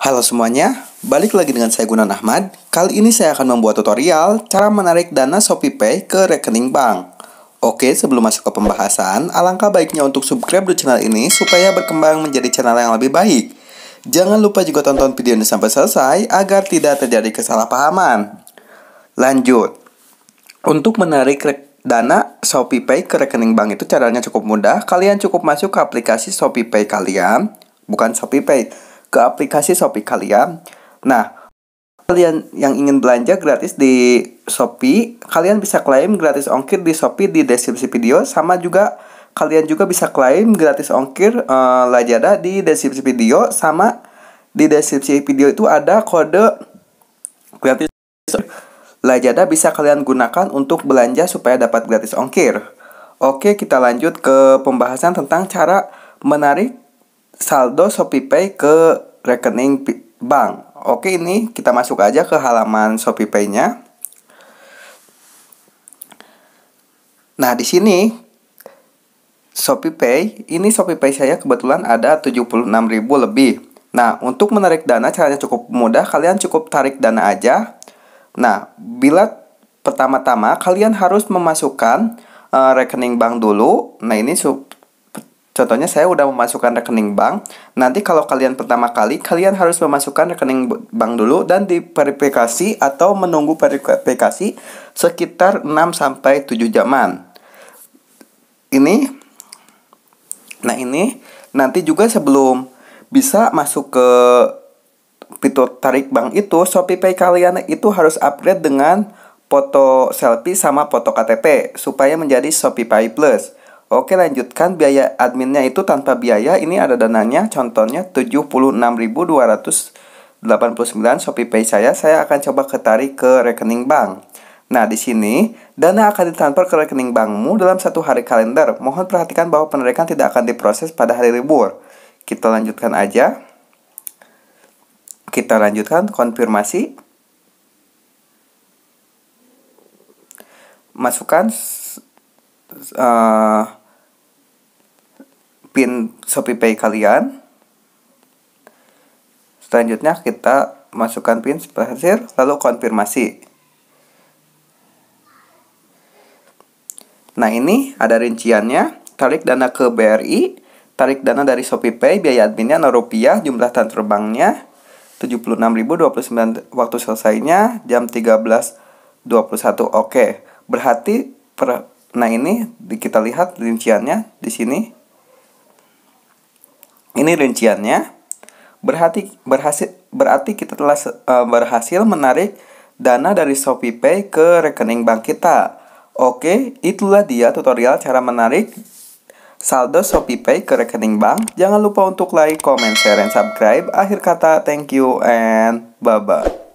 Halo semuanya, balik lagi dengan saya Gunan Ahmad. Kali ini saya akan membuat tutorial cara menarik dana ShopeePay ke rekening bank. Oke, sebelum masuk ke pembahasan, alangkah baiknya untuk subscribe di channel ini supaya berkembang menjadi channel yang lebih baik. Jangan lupa juga tonton video ini sampai selesai agar tidak terjadi kesalahpahaman. Lanjut. Untuk menarik rekening. Dana Shopee Pay ke rekening bank itu caranya cukup mudah. Kalian cukup masuk ke aplikasi Shopee Pay kalian, bukan Shopee Pay, ke aplikasi Shopee kalian. Nah, kalian yang ingin belanja gratis di Shopee, kalian bisa klaim gratis ongkir di Shopee di deskripsi video sama juga kalian juga bisa klaim gratis ongkir uh, Lazada di deskripsi video sama di deskripsi video itu ada kode gratis Lazada bisa kalian gunakan untuk belanja supaya dapat gratis ongkir. Oke, kita lanjut ke pembahasan tentang cara menarik saldo ShopeePay ke rekening bank. Oke, ini kita masuk aja ke halaman ShopeePay-nya. Nah, di sini ShopeePay, ini ShopeePay saya kebetulan ada 76.000 lebih. Nah, untuk menarik dana caranya cukup mudah, kalian cukup tarik dana aja Nah, bila pertama-tama kalian harus memasukkan uh, rekening bank dulu. Nah, ini sub Contohnya saya udah memasukkan rekening bank. Nanti kalau kalian pertama kali, kalian harus memasukkan rekening bank dulu dan diverifikasi atau menunggu verifikasi sekitar 6 sampai 7 jaman. Ini Nah, ini nanti juga sebelum bisa masuk ke fitur tarik bank itu, Shopee Pay kalian itu harus upgrade dengan foto selfie sama foto KTP supaya menjadi Shopee Pay Plus. Oke lanjutkan biaya adminnya itu tanpa biaya ini ada dananya contohnya 76.289 Shopee Pay saya saya akan coba ketarik ke rekening bank. Nah, di sini dana akan ditransfer ke rekening bankmu dalam satu hari kalender. Mohon perhatikan bahwa penarikan tidak akan diproses pada hari libur. Kita lanjutkan aja kita lanjutkan konfirmasi masukkan uh, pin Shopee pay kalian selanjutnya kita masukkan pin pasir lalu konfirmasi nah ini ada rinciannya tarik dana ke BRI tarik dana dari shopee pay biaya adminnya 0 rupiah jumlah transfer banknya 76.029 waktu selesainya jam 13.21 oke berarti per, nah ini kita lihat rinciannya di sini ini rinciannya berarti berhasil berarti kita telah e, berhasil menarik dana dari ShopeePay ke rekening bank kita oke itulah dia tutorial cara menarik saldo ShopeePay ke rekening bank. Jangan lupa untuk like, comment, share, dan subscribe. Akhir kata, thank you and bye-bye.